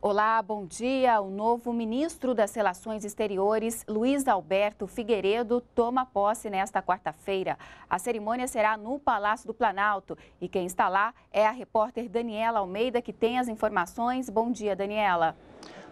Olá, bom dia. O novo ministro das Relações Exteriores, Luiz Alberto Figueiredo, toma posse nesta quarta-feira. A cerimônia será no Palácio do Planalto e quem está lá é a repórter Daniela Almeida, que tem as informações. Bom dia, Daniela.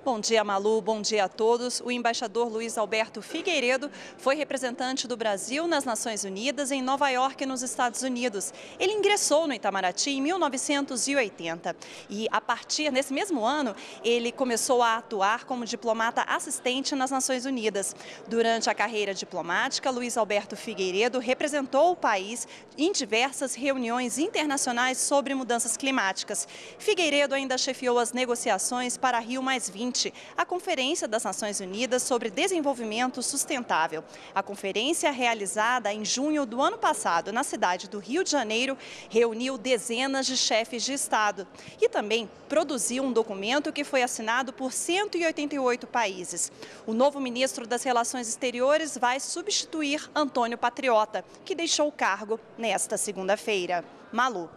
Bom dia, Malu. Bom dia a todos. O embaixador Luiz Alberto Figueiredo foi representante do Brasil nas Nações Unidas em Nova York, nos Estados Unidos. Ele ingressou no Itamaraty em 1980 e, a partir desse mesmo ano, ele começou a atuar como diplomata assistente nas Nações Unidas. Durante a carreira diplomática, Luiz Alberto Figueiredo representou o país em diversas reuniões internacionais sobre mudanças climáticas. Figueiredo ainda chefiou as negociações para Rio Mais 20 2020 a Conferência das Nações Unidas sobre Desenvolvimento Sustentável. A conferência, realizada em junho do ano passado na cidade do Rio de Janeiro, reuniu dezenas de chefes de Estado e também produziu um documento que foi assinado por 188 países. O novo ministro das Relações Exteriores vai substituir Antônio Patriota, que deixou o cargo nesta segunda-feira. Malu.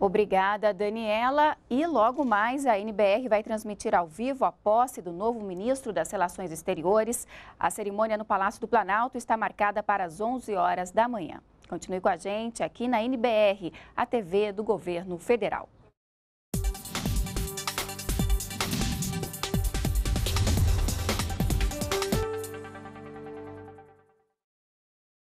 Obrigada, Daniela. E logo mais a NBR vai transmitir ao vivo a posse do novo ministro das Relações Exteriores. A cerimônia no Palácio do Planalto está marcada para as 11 horas da manhã. Continue com a gente aqui na NBR, a TV do Governo Federal.